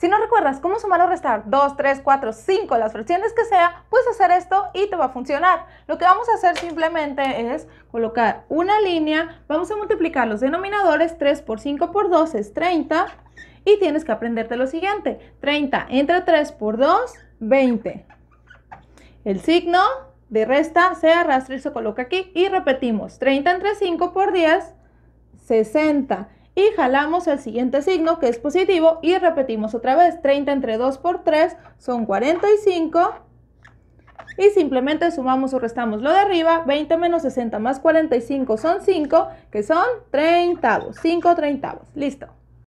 Si no recuerdas cómo sumar o restar 2, 3, 4, 5, las fracciones que sea, puedes hacer esto y te va a funcionar. Lo que vamos a hacer simplemente es colocar una línea, vamos a multiplicar los denominadores, 3 por 5 por 2 es 30, y tienes que aprenderte lo siguiente, 30 entre 3 por 2, 20. El signo de resta se arrastra y se coloca aquí, y repetimos, 30 entre 5 por 10, 60 y jalamos el siguiente signo que es positivo y repetimos otra vez. 30 entre 2 por 3 son 45 y simplemente sumamos o restamos lo de arriba. 20 menos 60 más 45 son 5 que son 30 5 30 Listo.